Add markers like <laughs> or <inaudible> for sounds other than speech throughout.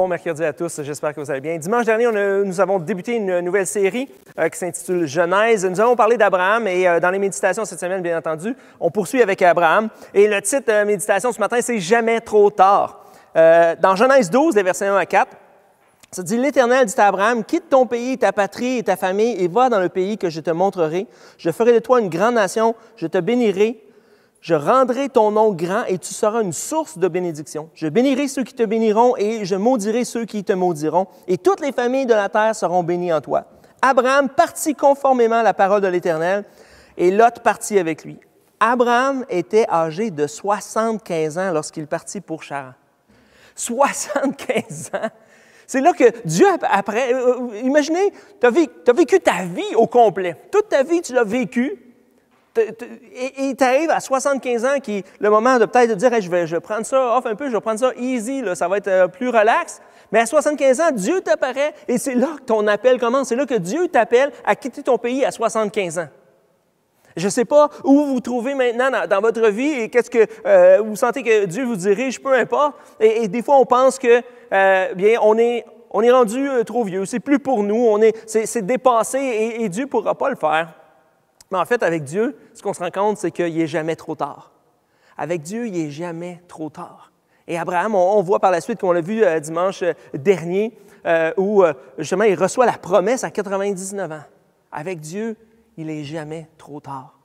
bon mercredi à tous. J'espère que vous allez bien. Dimanche dernier, nous avons débuté une nouvelle série euh, qui s'intitule Genèse. Nous avons parlé d'Abraham et euh, dans les méditations cette semaine, bien entendu, on poursuit avec Abraham. Et le titre euh, méditation ce matin, c'est Jamais trop tard. dans Genèse 12, les versets 1 à 4, ça dit L'Éternel dit à Abraham Quitte ton pays, ta patrie et ta famille et va dans le pays que je te montrerai. Je ferai de toi une grande nation, je te bénirai je rendrai ton nom grand et tu seras une source de bénédiction. Je bénirai ceux qui te béniront et je maudirai ceux qui te maudiront. Et toutes les familles de la terre seront bénies en toi. Abraham partit conformément à la parole de l'Éternel et Lot partit avec lui. Abraham était âgé de 75 ans lorsqu'il partit pour Charan. 75 ans! C'est là que Dieu, après, euh, euh, imaginez, tu as, vécu ta vie au complet. Toute ta vie, tu l'as vécu et tu arrives à 75 ans, qui le moment de peut-être de dire je, vais, je prendre ça off un peu, je vais prendre ça easy, ça va être euh, plus relax. Mais à 75 ans, Dieu t'apparaît et c'est là que ton appel commence. C'est là que Dieu t'appelle à quitter ton pays à 75 ans. Je ne sais pas où vous vous trouvez maintenant dans, votre vie et qu'est-ce que euh, vous sentez que Dieu vous dirige, peu importe. Et, des fois, on pense que, euh, bien, on est, rendu trop vieux, c'est plus pour nous, c'est, dépassé et, et Dieu ne pourra pas le faire. Mais en fait, avec Dieu, ce qu'on se rend compte, c'est qu'il n'est jamais trop tard. Avec Dieu, il n'est jamais trop tard. Et Abraham, on, voit par la suite, qu'on l'a vu euh, dimanche euh, dernier, euh, où justement il reçoit la promesse à 99 ans. Avec Dieu, il n'est jamais trop tard.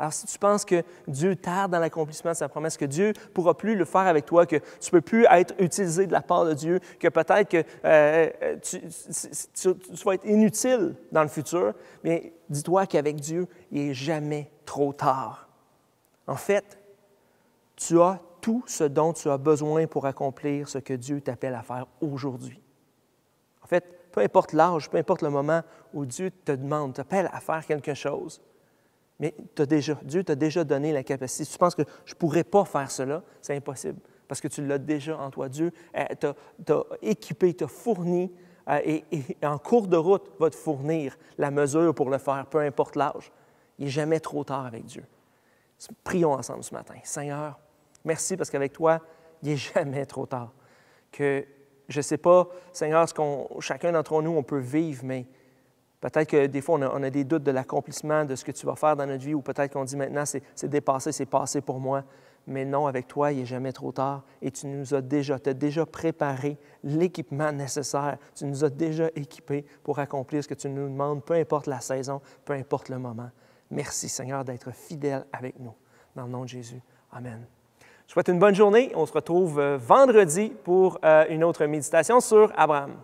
Alors si tu penses que Dieu tarde dans l'accomplissement de sa promesse, que Dieu ne pourra plus le faire avec toi, que tu ne peux plus être utilisé de la part de Dieu, que peut-être que euh, euh, tu, vas être inutile dans le futur, mais dis-toi qu'avec Dieu, il n'est jamais trop tard. En fait, tu as tout ce dont tu as besoin pour accomplir ce que Dieu t'appelle à faire aujourd'hui. En fait, peu importe l'âge, peu importe le moment où Dieu te demande, t'appelle à faire quelque chose, mais déjà, Dieu t'a déjà donné la capacité. Si tu penses que je ne pourrais pas faire cela, c'est impossible, parce que tu l'as déjà en toi. Dieu euh, t'a équipé, t'a fourni, euh, et, en cours de route va te fournir la mesure pour le faire, peu importe l'âge. Il n'est jamais trop tard avec Dieu. Prions ensemble ce matin. Seigneur, merci parce qu'avec toi, il n'est <laughs> jamais trop tard. Que je ne sais pas, Seigneur, ce qu'on chacun d'entre nous, on peut vivre, mais Peut-être que des fois, on a, des doutes de l'accomplissement de ce que tu vas faire dans notre vie, ou peut-être qu'on dit maintenant, c'est dépassé, c'est passé pour moi. Mais non, avec toi, il n'est jamais trop tard. Et tu nous as déjà, déjà préparé l'équipement nécessaire. Tu nous as déjà équipés pour accomplir ce que tu nous demandes, peu importe la saison, peu importe le moment. Merci Seigneur d'être fidèle avec nous. Dans le nom de Jésus. Amen. Je souhaite une bonne journée. On se retrouve euh, vendredi pour euh, une autre méditation sur Abraham.